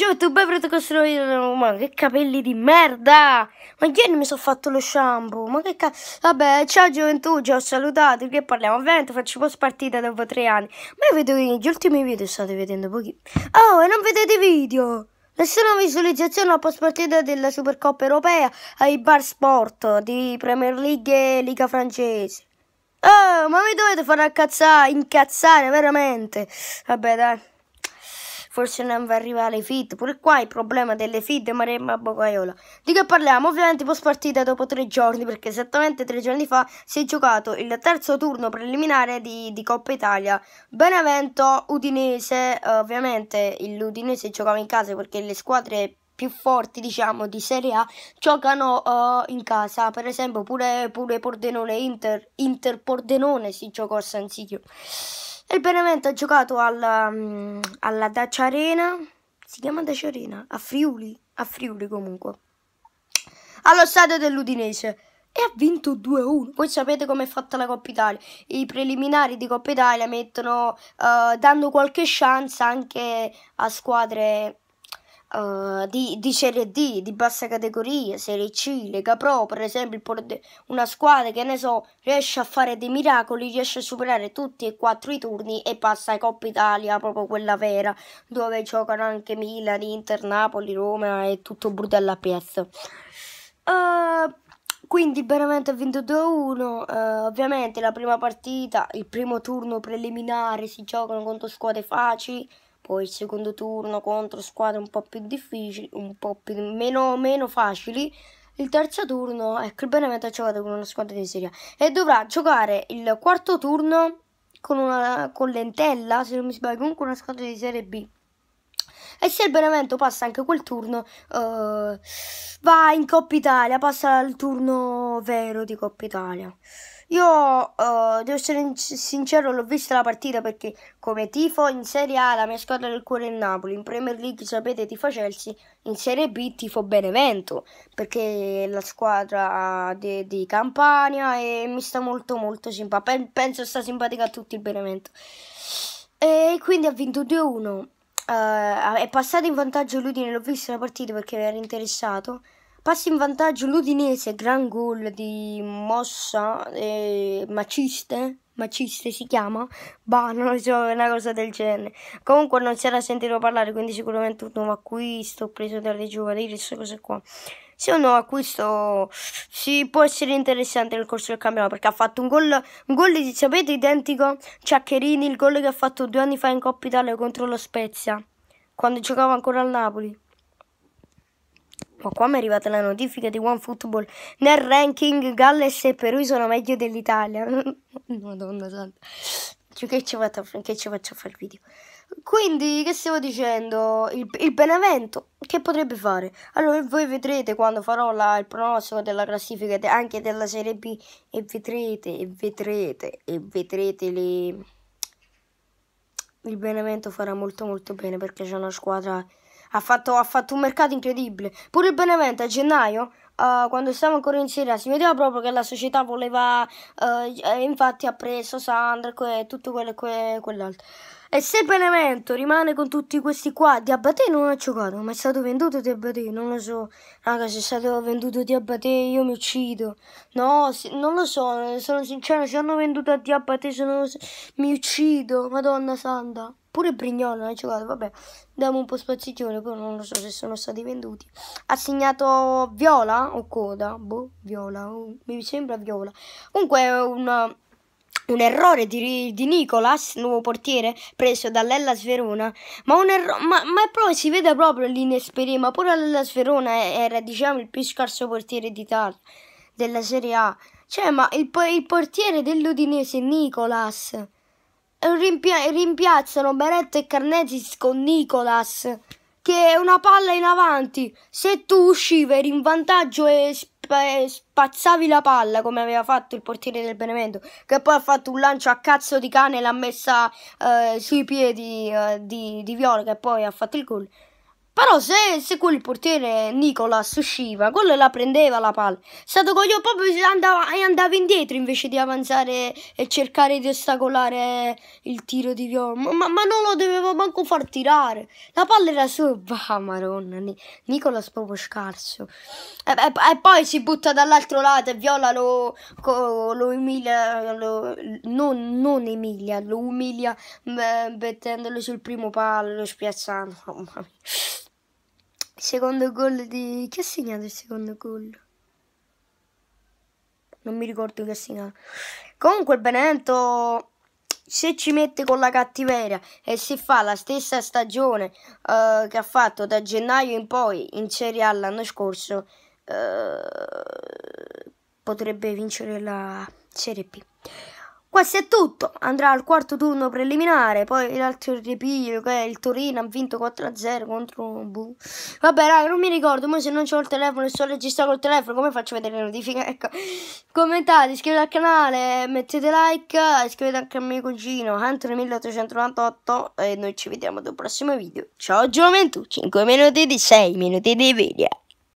ciao a tutti, benvenuti con questo video. Ma che capelli di merda! Ma ieri mi sono fatto lo shampoo. Ma che cazzo. Vabbè, ciao gioventù, ci ho salutato. Che parliamo? Ovviamente faccio post partita dopo tre anni. Ma io vedo che gli ultimi video state vedendo pochi. Oh, e non vedete video! Nessuna visualizzazione alla post partita della Supercoppa europea ai bar sport di Premier League e Liga francese. Oh, ma mi dovete far incazzare, incazzare veramente. Vabbè, dai forse non va arrivare alle feed. Pure qua il problema delle feed Maremma Bocaiola. Di che parliamo? Ovviamente post partita dopo tre giorni, perché esattamente tre giorni fa si è giocato il terzo turno preliminare di, di Coppa Italia. Benevento, Udinese, eh, ovviamente l'Udinese giocava in casa perché le squadre più forti diciamo di Serie A giocano uh, in casa per esempio pure, pure Pordenone Inter Inter Pordenone si giocò a San Siro e il Benevento ha giocato alla, um, alla Dacia Arena, si chiama Dacia Arena, a Friuli, a Friuli comunque, allo stadio dell'Udinese e ha vinto 2-1. Voi sapete com'è fatta la Coppa Italia. I preliminari di Coppa Italia mettono, uh, dando qualche chance anche a squadre uh, di, di, Serie D, di bassa categoria, Serie C, Lega Pro, per esempio una squadra che ne so riesce a fare dei miracoli, riesce a superare tutti e quattro i turni e passa ai Coppa Italia, proprio quella vera, dove giocano anche Milan, Inter, Napoli, Roma e tutto Brutella PS. Uh, eh, quindi veramente ha vinto 2-1 uh, eh, ovviamente la prima partita il primo turno preliminare si giocano contro squadre facili poi il secondo turno contro squadre un po' più difficili, un po' più, meno, meno facili. Il terzo turno, ecco, il Benevento ha giocato con una squadra di Serie A e dovrà giocare il quarto turno con, una, con l'Entella, se non mi sbaglio, comunque una squadra di Serie B. E se il Benevento passa anche quel turno, uh, va in Coppa Italia, passa al turno vero di Coppa Italia. Io uh, devo essere sincero, l'ho vista la partita perché come tifo in Serie A la mia squadra del cuore è Napoli, in Premier League sapete tifo Chelsea, in Serie B tifo Benevento perché è la squadra di, di Campania e mi sta molto molto simpatica, penso sta simpatica a tutti il Benevento. E quindi ha vinto 2-1. Uh, è passato in vantaggio l'Udine, l'ho visto la partita perché era interessato. Passa in vantaggio l'Udinese, gran gol di Mossa, eh, Maciste, Maciste si chiama? Bah, non lo so, una cosa del genere. Comunque non si era sentito parlare, quindi sicuramente un nuovo acquisto, preso dalle giovani, queste cose qua se o no acquisto sì, può essere interessante nel corso del campionato perché ha fatto un gol, un gol sapete identico Ciaccherini, il gol che ha fatto due anni fa in Coppa Italia contro lo Spezia quando giocava ancora al Napoli. Ma qua mi è arrivata la notifica di OneFootball. Nel ranking Galles e Perù sono meglio dell'Italia. Madonna santa cacchio che ci faccio, che ci faccio fare il video? Quindi, che stavo dicendo? Il, il, Benevento, che potrebbe fare? Allora, voi vedrete quando farò la, il pronostico della classifica de, anche della Serie B e vedrete, e vedrete, e vedrete le... Il Benevento farà molto molto bene perché c'è una squadra... Ha fatto, ha fatto un mercato incredibile. Pure il Benevento a gennaio uh, quando stavamo ancora in Serie A si vedeva proprio che la società voleva, uh, infatti ha preso Sandra e tutto quello e que quell'altro. E se Benevento rimane con tutti questi qua, Diabate non ha giocato, ma è stato venduto Diabate, non lo so. Raga, se è stato venduto Diabate io mi uccido. No, se, non lo so, eh, sono sincero, se hanno venduto a Diabate sono, mi uccido, Madonna Santa. Pure Brignone ha giocato, vabbè, diamo un po' spazzigione, poi non lo so se sono stati venduti. Ha segnato Viola o Coda? Boh, Viola, oh, mi sembra Viola. Comunque è un errore di, di, Nicolas, nuovo portiere preso dall'Ella Sverona. ma, un erro- ma, ma proprio, si vede proprio l'inesperienza, ma pure l'Ella Sverona era diciamo il più scarso portiere d'Italia, della Serie A. Cioè, ma il, il portiere dell'Udinese Nicolas, rimpia- rimpiazzano Benetto e Carnesis con Nicolas, che è una palla in avanti. Se tu uscivi eri in vantaggio e sp- spazzavi la palla, come aveva fatto il portiere del Benevento, che poi ha fatto un lancio a cazzo di cane e l'ha messa eh, sui piedi eh, di, di Viola, che poi ha fatto il gol. Però se, se quel portiere Nicolas usciva, quello la prendeva la palla. Stato io proprio andava, andava indietro invece di avanzare e cercare di ostacolare il tiro di Vion. Ma, ma, ma non lo doveva manco far tirare. La palla era sua. Bah, maronna. Ni, Nicolas proprio scarso. E, e, e, poi si butta dall'altro lato e Viola lo, lo umilia. Lo, non, non Emilia, lo umilia mettendolo sul primo palo, lo spiazzando. Oh, mamma mia. Secondo gol di... Chi ha segnato il secondo gol? Non mi ricordo chi ha segnato. Comunque il Benevento se ci mette con la cattiveria e si fa la stessa stagione uh, che ha fatto da gennaio in poi in Serie A l'anno scorso, uh, potrebbe vincere la Serie B. Questo è tutto, andrà al quarto turno preliminare, poi l'altro ripiglio che è il Torino ha vinto 4-0 contro un bu. Vabbè raga, non mi ricordo, ma se non ho il telefono e sto registrando col telefono, come faccio a vedere le notifiche? Ecco, commentate, iscrivetevi al canale, mettete like, iscrivetevi anche al mio cugino Hunter1898 e noi ci vediamo dopo prossimo video. Ciao gioventù, 5 minuti di 6 minuti di video.